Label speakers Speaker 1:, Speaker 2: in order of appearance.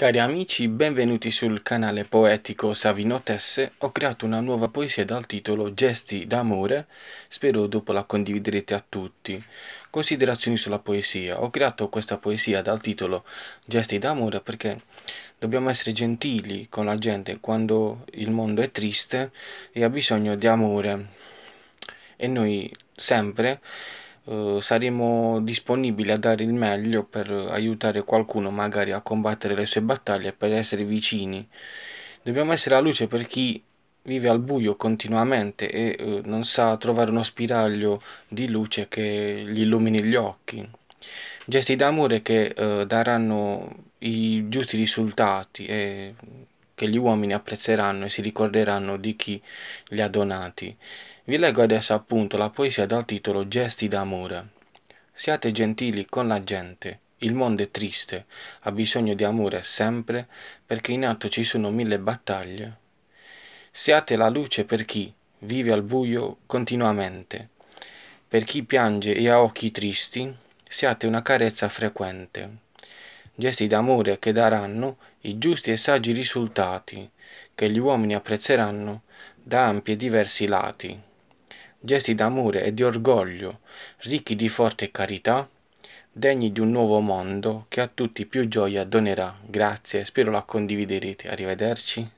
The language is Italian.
Speaker 1: Cari amici, benvenuti sul canale poetico Savino Tesse. Ho creato una nuova poesia dal titolo Gesti d'amore, spero dopo la condividerete a tutti. Considerazioni sulla poesia. Ho creato questa poesia dal titolo Gesti d'amore perché dobbiamo essere gentili con la gente quando il mondo è triste e ha bisogno di amore. E noi sempre eh, saremo disponibili a dare il meglio per aiutare qualcuno magari a combattere le sue battaglie, per essere vicini. Dobbiamo essere la luce per chi vive al buio continuamente e eh, non sa trovare uno spiraglio di luce che gli illumini gli occhi. Gesti d'amore che eh, daranno i giusti risultati e che gli uomini apprezzeranno e si ricorderanno di chi li ha donati. Vi leggo adesso appunto la poesia dal titolo Gesti d'amore. Siate gentili con la gente. Il mondo è triste, ha bisogno di amore sempre, perché in atto ci sono mille battaglie. Siate la luce per chi vive al buio continuamente. Per chi piange e ha occhi tristi, siate una carezza frequente gesti d'amore che daranno i giusti e saggi risultati, che gli uomini apprezzeranno da ampi e diversi lati. Gesti d'amore e di orgoglio, ricchi di forte carità, degni di un nuovo mondo che a tutti più gioia donerà. Grazie, spero la condividerete. Arrivederci.